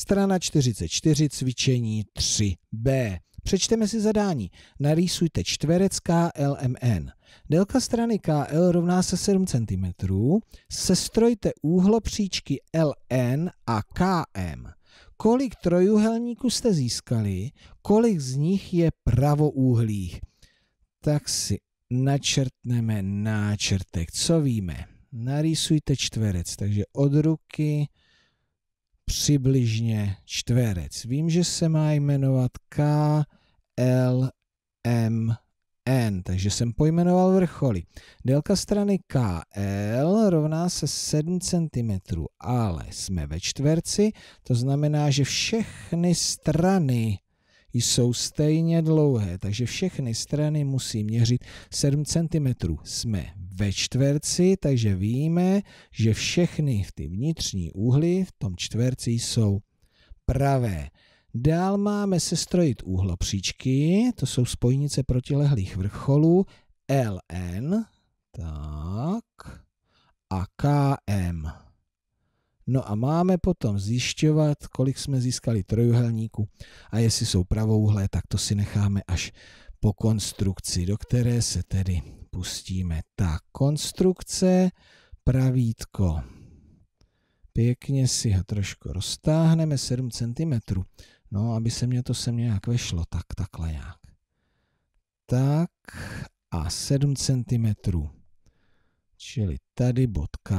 Strana 44, cvičení 3b. Přečteme si zadání. Narýsujte čtverec KLMN. Délka strany KL rovná se 7 cm. Sestrojte úhlo příčky LN a KM. Kolik trojuhelníků jste získali, kolik z nich je pravoúhlých? Tak si načrtneme náčrtek. Co víme? Narýsujte čtverec, takže od ruky přibližně čtverec. Vím, že se má jmenovat K, L, M, N, takže jsem pojmenoval vrcholy. Délka strany KL rovná se 7 cm, ale jsme ve čtverci, to znamená, že všechny strany jsou stejně dlouhé, takže všechny strany musí měřit 7 cm. Jsme ve čtverci, takže víme, že všechny ty vnitřní úhly v tom čtverci jsou pravé. Dál máme sestrojit úhlopříčky, to jsou spojnice protilehlých vrcholů, LN, tak, a KM. No a máme potom zjišťovat, kolik jsme získali trojuhelníků a jestli jsou pravouhlé, tak to si necháme až po konstrukci, do které se tedy pustíme. Tak, konstrukce, pravítko. Pěkně si ho trošku roztáhneme, 7 cm. No, aby se mě to sem nějak vešlo, tak, takhle nějak. Tak a 7 cm. Čili tady bod K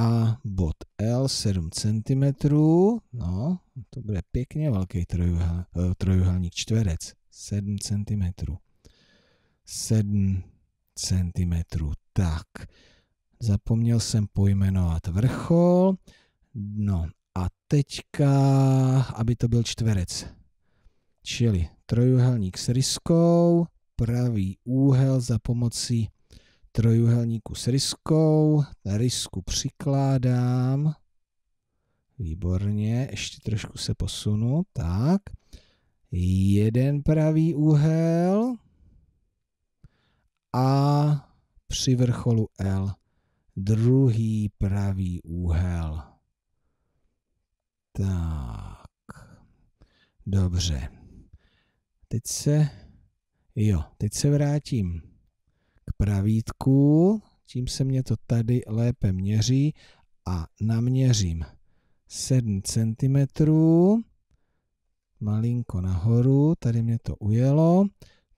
a bod L 7 cm. No, to bude pěkně velký trojuhelník eh, čtverec. 7 cm. 7 cm. Tak, zapomněl jsem pojmenovat vrchol. No a teďka, aby to byl čtverec. Čili trojuhelník s ryskou, pravý úhel za pomocí trojuhelníku s ryskou, rysku přikládám, výborně, ještě trošku se posunu, tak, jeden pravý úhel, a při vrcholu L druhý pravý úhel. Tak, dobře. Teď se, jo, teď se vrátím k pravítku, tím se mě to tady lépe měří a naměřím 7 cm, malinko nahoru, tady mě to ujelo,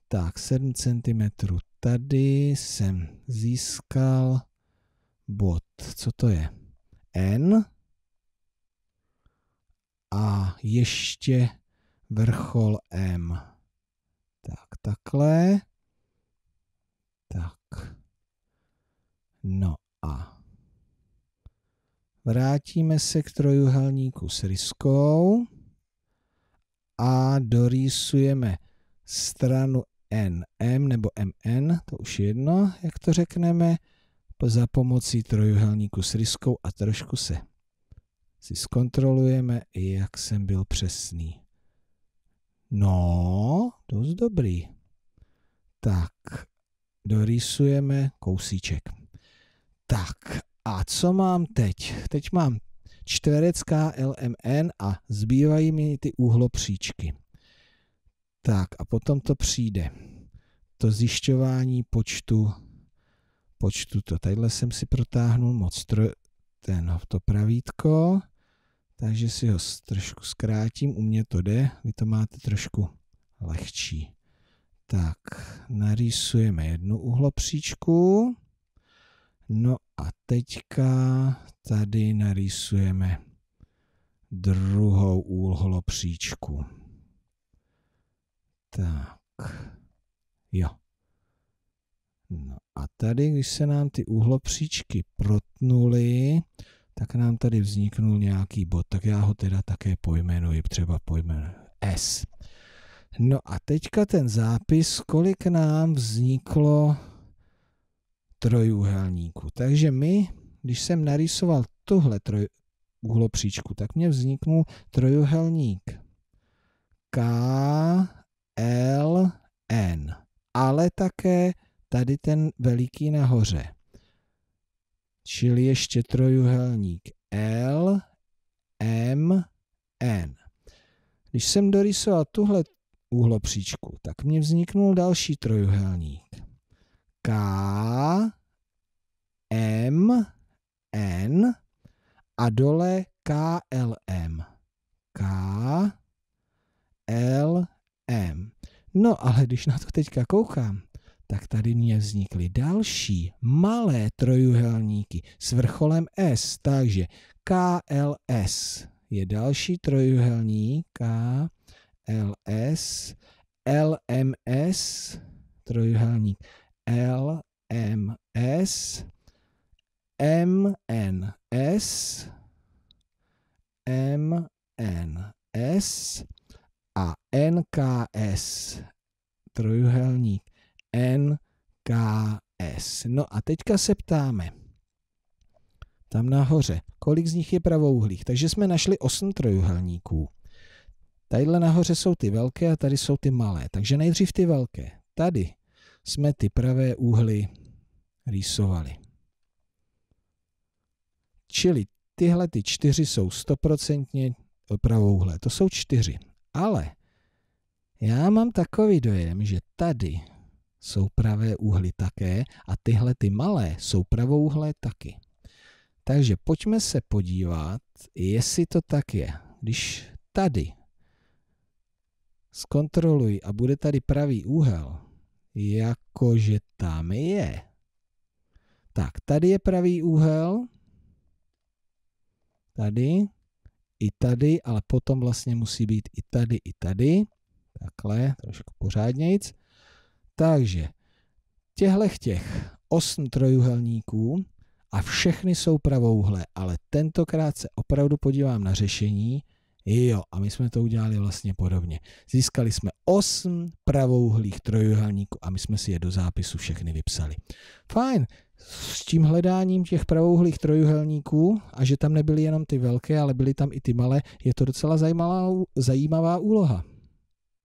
tak 7 cm tady jsem získal bod. Co to je? N. A ještě vrchol M. Tak, takhle. Tak. No a vrátíme se k trojuhelníku s ryskou a dorýsujeme stranu NM nebo MN, to už je jedno, jak to řekneme, za pomocí trojuhelníku s ryskou a trošku se si zkontrolujeme, jak jsem byl přesný. No, dost dobrý. Tak, dorýsujeme kousíček. Tak, a co mám teď? Teď mám čtverec LMN a zbývají mi ty úhlopříčky. Tak a potom to přijde. To zjišťování počtu, počtu to. Tadyhle jsem si protáhnul moc tro, ten, to pravítko, takže si ho trošku zkrátím, u mě to jde, vy to máte trošku lehčí. Tak, narýsujeme jednu uhlopříčku. No a teďka tady narýsujeme druhou úhlopříčku. Tak, jo. No a tady, když se nám ty uhlopříčky protnuly, tak nám tady vzniknul nějaký bod, tak já ho teda také pojmenuji, třeba pojmenuji S. No a teďka ten zápis, kolik nám vzniklo trojúhelníku. Takže my, když jsem narysoval tuhle trojúhlopříčku, tak mě vzniknul trojúhelník K ale také tady ten veliký nahoře. Čili ještě trojuhelník L, M, N. Když jsem dorysoval tuhle úhlopříčku, tak mně vzniknul další trojuhelník. K, M, N a dole KLM. No ale když na to teďka koukám, tak tady mě vznikly další malé trojuhelníky s vrcholem S, takže KLS je další trojuhelník KLS, LMS, trojuhelník LMS, MNS, MNS, a NKS, trojuhelník NKS. No a teďka se ptáme, tam nahoře, kolik z nich je pravouhlých. Takže jsme našli 8 trojuhelníků. Tadyhle nahoře jsou ty velké a tady jsou ty malé. Takže nejdřív ty velké. Tady jsme ty pravé úhly rýsovali. Čili tyhle ty čtyři jsou stoprocentně pravouhlé. To jsou čtyři. Ale já mám takový dojem, že tady jsou pravé úhly také a tyhle ty malé jsou pravouhlé taky. Takže pojďme se podívat, jestli to tak je. Když tady zkontroluji a bude tady pravý úhel, jakože tam je. Tak, tady je pravý úhel. Tady i tady, ale potom vlastně musí být i tady, i tady. Takhle, trošku pořádnějc. Takže těchto těch osm trojuhelníků a všechny jsou pravouhlé, ale tentokrát se opravdu podívám na řešení. Jo, a my jsme to udělali vlastně podobně. Získali jsme osm pravouhlých trojuhelníků a my jsme si je do zápisu všechny vypsali. Fajn, s tím hledáním těch pravouhlých trojuhelníků a že tam nebyly jenom ty velké, ale byly tam i ty malé, je to docela zajímavá, zajímavá úloha.